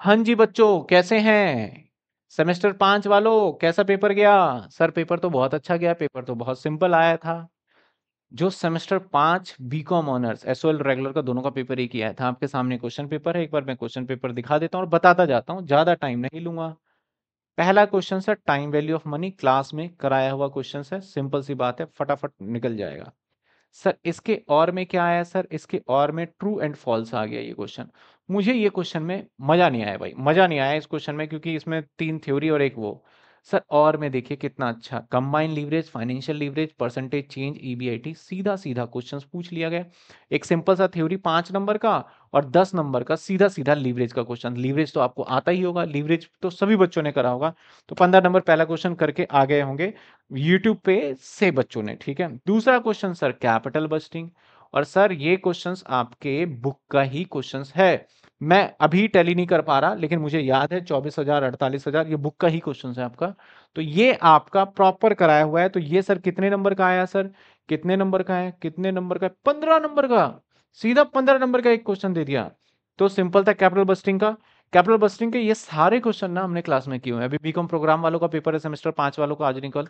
हाँ जी बच्चों कैसे हैं सेमेस्टर पांच वालों कैसा पेपर गया सर पेपर तो बहुत अच्छा गया पेपर तो बहुत सिंपल आया था जो सेमेस्टर पांच B com honours S regular का दोनों का पेपर ही किया था आपके सामने क्वेश्चन पेपर है एक बार मैं क्वेश्चन पेपर दिखा देता हूँ और बताता जाता हूँ ज़्यादा टाइम नहीं लूंगा पहला question sir time value of money class में कराया हुआ क्वेश्चन है सिंपल सी बात है फटाफट निकल जाएगा सर इसके और में क्या आया सर इसके और में ट्रू एंड फॉल्स आ गया ये क्वेश्चन मुझे ये क्वेश्चन में मज़ा नहीं आया भाई मज़ा नहीं आया इस क्वेश्चन में क्योंकि इसमें तीन थ्योरी और एक वो सर और में देखिए कितना अच्छा combined leverage financial leverage percentage change EBIT सीधा सीधा क्वेश्चंस पूछ लिया गया एक सिंपल सा थ्योरी पांच नंबर का और दस नंबर का सीधा सीधा लीवरेज का क्वेश्चन लीवरेज तो आपको आता ही होगा लीवरेज तो सभी बच्चों ने करा होगा तो पंद्रह नंबर पहला क्वेश्चन करके आ गए होंगे यूट्यूब पे से बच्चों ने ठीक है दूसरा क्वेश्चन सर कैपिटल बस्टिंग और सर ये क्वेश्चन आपके बुक का ही क्वेश्चन है मैं अभी टैली नहीं कर पा रहा लेकिन मुझे याद है चौबीस हजार अड़तालीस हजार ये बुक का ही क्वेश्चन है आपका तो ये आपका प्रॉपर कराया हुआ है तो ये सर कितने नंबर का आया सर कितने नंबर का है कितने नंबर का पंद्रह नंबर का सीधा पंद्रह नंबर का एक क्वेश्चन दे दिया तो सिंपल था कैपिटल बस्टिंग का कैपिटल बस्टिंग के ये सारे क्वेश्चन ना हमने क्लास में किए हुए हैं अभी बीकॉम प्रोग्राम वालों का पेपर है सेमेस्टर पांच वालों का आज निकल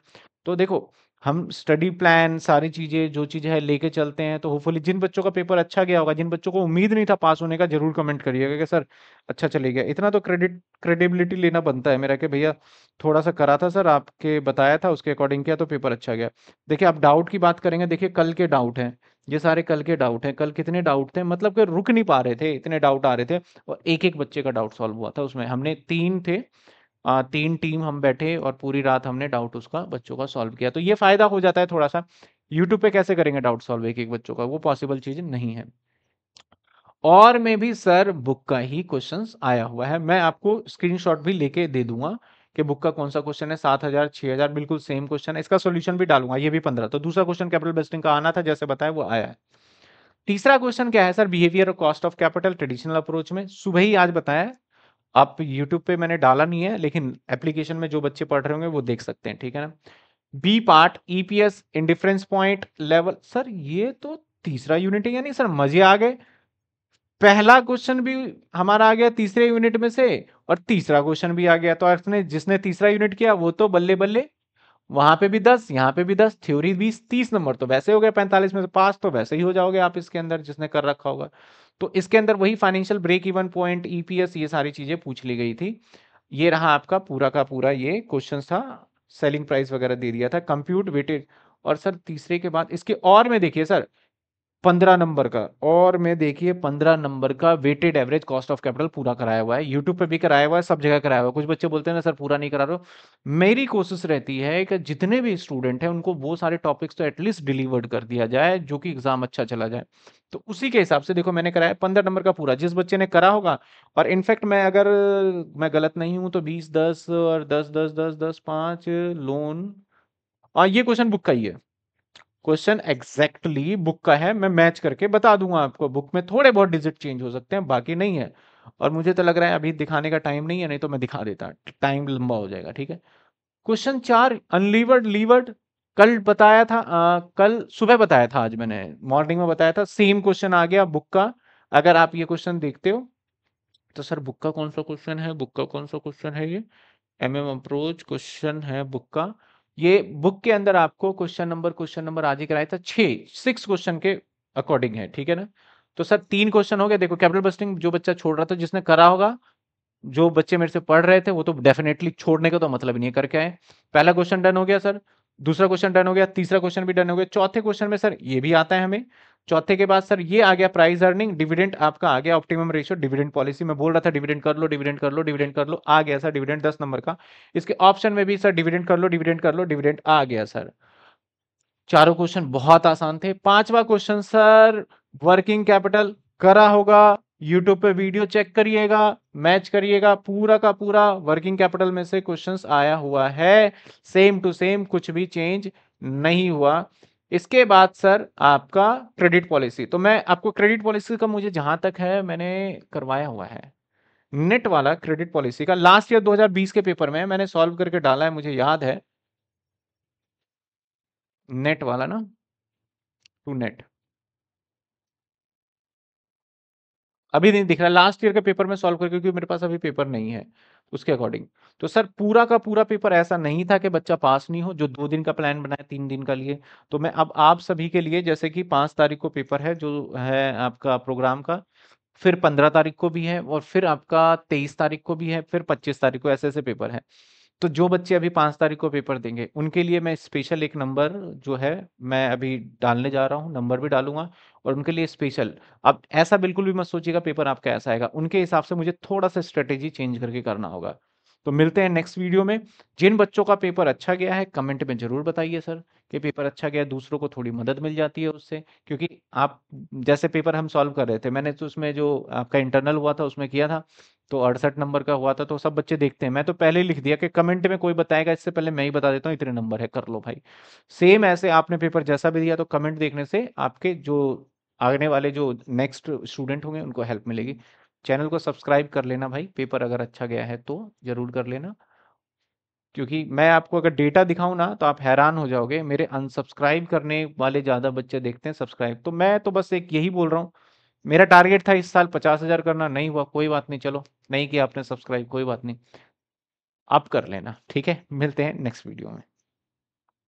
तो देखो हम स्टडी प्लान सारी चीज़ें जो चीज़ें हैं लेके चलते हैं तो होपफुली जिन बच्चों का पेपर अच्छा गया होगा जिन बच्चों को उम्मीद नहीं था पास होने का जरूर कमेंट करिएगा कि सर अच्छा चले गया इतना तो क्रेडिट क्रेडिबिलिटी लेना बनता है मेरा कि भैया थोड़ा सा करा था सर आपके बताया था उसके अकॉर्डिंग किया तो पेपर अच्छा गया देखिए आप डाउट की बात करेंगे देखिए कल के डाउट हैं ये सारे कल के डाउट हैं कल कितने डाउट थे मतलब कि रुक नहीं पा रहे थे इतने डाउट आ रहे थे और एक एक बच्चे का डाउट सॉल्व हुआ था उसमें हमने तीन थे तीन टीम हम बैठे और पूरी रात हमने डाउट उसका बच्चों का सॉल्व किया तो ये फायदा हो जाता है थोड़ा सा यूट्यूब पे कैसे करेंगे डाउट सॉल्व एक एक बच्चों का वो पॉसिबल चीज नहीं है और में भी सर बुक का ही क्वेश्चंस आया हुआ है मैं आपको स्क्रीनशॉट भी लेके दे दूंगा कि बुक का कौन सा क्वेश्चन है सात हजार छह हजार बिल्कुल सेम क्वेश्चन है इसका सोल्यूशन भी डालूंगा ये भी पंद्रह तो दूसरा क्वेश्चन कैपिटल बेस्टिंग का आना था जैसे बताया वो आया है तीसरा क्वेश्चन क्या है सर बिहेवियर और cost of capital traditional approach में सुबह ही आज बताया आप यूट्यूब पे मैंने डाला नहीं है लेकिन एप्लीकेशन में जो बच्चे पढ़ रहे होंगे वो देख सकते हैं ठीक है ना B part EPS indifference point level sir ये तो तीसरा यूनिट है यानी सर मजे आ गए पहला क्वेश्चन भी हमारा आ गया तीसरे यूनिट में से और तीसरा क्वेश्चन भी आ गया तो आपने जिसने तीसरा यूनिट किया वो तो बल्ले बल्ले वहां पे भी दस यहाँ पे भी दस थ्योरी बीस तीस नंबर तो वैसे हो गया पैंतालीस में से पास तो वैसे ही हो जाओगे आप इसके अंदर जिसने कर रखा होगा तो इसके अंदर वही financial break even point EPS ये सारी चीजें पूछ ली गई थी ये रहा आपका पूरा का पूरा ये क्वेश्चन था सेलिंग प्राइस वगैरह दे दिया था कंप्यूट वेटेड और सर तीसरे के बाद इसके और में देखिए सर पंद्रह नंबर का और मैं देखिए पंद्रह नंबर का weighted average cost of capital पूरा कराया हुआ है यूट्यूब पे भी कराया हुआ है सब जगह कराया हुआ है कुछ बच्चे बोलते हैं ना सर पूरा नहीं करा रहे हो मेरी कोशिश रहती है कि जितने भी स्टूडेंट हैं उनको वो सारे टॉपिक्स तो एटलीस्ट डिलीवर्ड कर दिया जाए जो कि एग्जाम अच्छा चला जाए तो उसी के हिसाब से देखो मैंने कराया पंद्रह नंबर का पूरा जिस बच्चे ने करा होगा और इनफैक्ट मैं अगर मैं गलत नहीं हूँ तो बीस दस और दस दस दस दस पाँच लोन हाँ, ये क्वेश्चन बुक का ही है क्वेश्चन एग्जैक्टली बुक का है मैं मैच करके बता दूंगा आपको बुक में थोड़े बहुत डिजिट चेंज हो सकते हैं बाकी नहीं है और मुझे तो लग रहा है अभी दिखाने का टाइम नहीं है नहीं तो मैं दिखा देता टाइम लंबा हो जाएगा ठीक है क्वेश्चन चार अनलीवर्ड लीवर्ड कल बताया था आ, कल सुबह बताया था आज मैंने मॉर्निंग में बताया था सेम क्वेश्चन आ गया बुक का अगर आप ये क्वेश्चन देखते हो तो सर बुक का कौन सा क्वेश्चन है बुक का कौन सा क्वेश्चन है ये एम एम अप्रोच क्वेश्चन है बुक का ये बुक के अंदर आपको क्वेश्चन नंबर क्वेश्चन नंबर आज ही कराया था छे सिक्स क्वेश्चन के अकॉर्डिंग है ठीक है ना तो सर तीन क्वेश्चन हो गए देखो कैपिटल बस्टिंग जो बच्चा छोड़ रहा था जिसने करा होगा जो बच्चे मेरे से पढ़ रहे थे वो तो डेफिनेटली छोड़ने का तो मतलब नहीं करके आए पहला क्वेश्चन डन हो गया सर दूसरा क्वेश्चन डन हो गया तीसरा क्वेश्चन भी डन हो गया चौथे क्वेश्चन में सर ये भी आता है हमें चौथे के बाद सर ये आ गया प्राइस अर्निंग डिविडेंड आपका आ गया ऑप्टिमम रेशियो डिविडेंड पॉलिसी में बोल रहा था डिविडेंड कर लो डिविडेंड कर लो डिविडेंड कर लो आ गया सर डिविडेंड दस नंबर का इसके ऑप्शन में भी सर डिविडेंड कर लो डिविडेंड कर लो डिविडेंड आ गया सर चारों क्वेश्चन बहुत आसान थे पांचवा क्वेश्चन सर वर्किंग कैपिटल करा होगा यूट्यूब पे वीडियो चेक करिएगा मैच करिएगा पूरा का पूरा वर्किंग कैपिटल में से क्वेश्चंस आया हुआ है सेम टू सेम कुछ भी चेंज नहीं हुआ इसके बाद सर आपका क्रेडिट पॉलिसी तो मैं आपको क्रेडिट पॉलिसी का मुझे जहां तक है मैंने करवाया हुआ है नेट वाला क्रेडिट पॉलिसी का लास्ट ईयर 2020 के पेपर में मैंने सॉल्व करके डाला है मुझे याद है नेट वाला ना टू नेट अभी नहीं दिख रहा लास्ट ईयर के पेपर में सॉल्व करके क्योंकि मेरे पास अभी पेपर नहीं है उसके अकॉर्डिंग तो सर पूरा का पूरा पेपर ऐसा नहीं था कि बच्चा पास नहीं हो जो दो दिन का प्लान बनाए तीन दिन का लिए तो मैं अब आप सभी के लिए जैसे कि पांच तारीख को पेपर है जो है आपका प्रोग्राम का फिर पंद्रह तारीख को भी है और फिर आपका तेईस तारीख को भी है फिर पच्चीस तारीख को ऐसे ऐसे पेपर है तो जो बच्चे अभी पाँच तारीख को पेपर देंगे उनके लिए मैं स्पेशल एक नंबर जो है मैं अभी डालने जा रहा हूँ नंबर भी डालूंगा और उनके लिए स्पेशल अब ऐसा बिल्कुल भी मत सोचिएगा पेपर आपका ऐसा आएगा उनके हिसाब से मुझे थोड़ा सा स्ट्रेटेजी चेंज करके करना होगा तो मिलते हैं नेक्स्ट वीडियो में जिन बच्चों का पेपर अच्छा गया है कमेंट में ज़रूर बताइए सर कि पेपर अच्छा गया दूसरों को थोड़ी मदद मिल जाती है उससे क्योंकि आप जैसे पेपर हम सॉल्व कर रहे थे मैंने तो उसमें जो आपका इंटरनल हुआ था उसमें किया था तो अड़सठ नंबर का हुआ था तो सब बच्चे देखते हैं मैं तो पहले ही लिख दिया कि कमेंट में कोई बताएगा इससे पहले मैं ही बता देता हूँ इतने नंबर है कर लो भाई सेम ऐसे आपने पेपर जैसा भी दिया तो कमेंट देखने से आपके जो आगने वाले जो नेक्स्ट स्टूडेंट होंगे उनको हेल्प मिलेगी चैनल को सब्सक्राइब कर लेना भाई पेपर अगर अच्छा गया है तो ज़रूर कर लेना क्योंकि मैं आपको अगर डेटा दिखाऊं ना तो आप हैरान हो जाओगे मेरे अनसब्सक्राइब करने वाले ज़्यादा बच्चे देखते हैं सब्सक्राइब तो मैं तो बस एक यही बोल रहा हूँ मेरा टारगेट था इस साल पचास हज़ार करना नहीं हुआ कोई बात नहीं चलो नहीं किया आपने सब्सक्राइब कोई बात नहीं आप कर लेना ठीक है मिलते हैं नेक्स्ट वीडियो में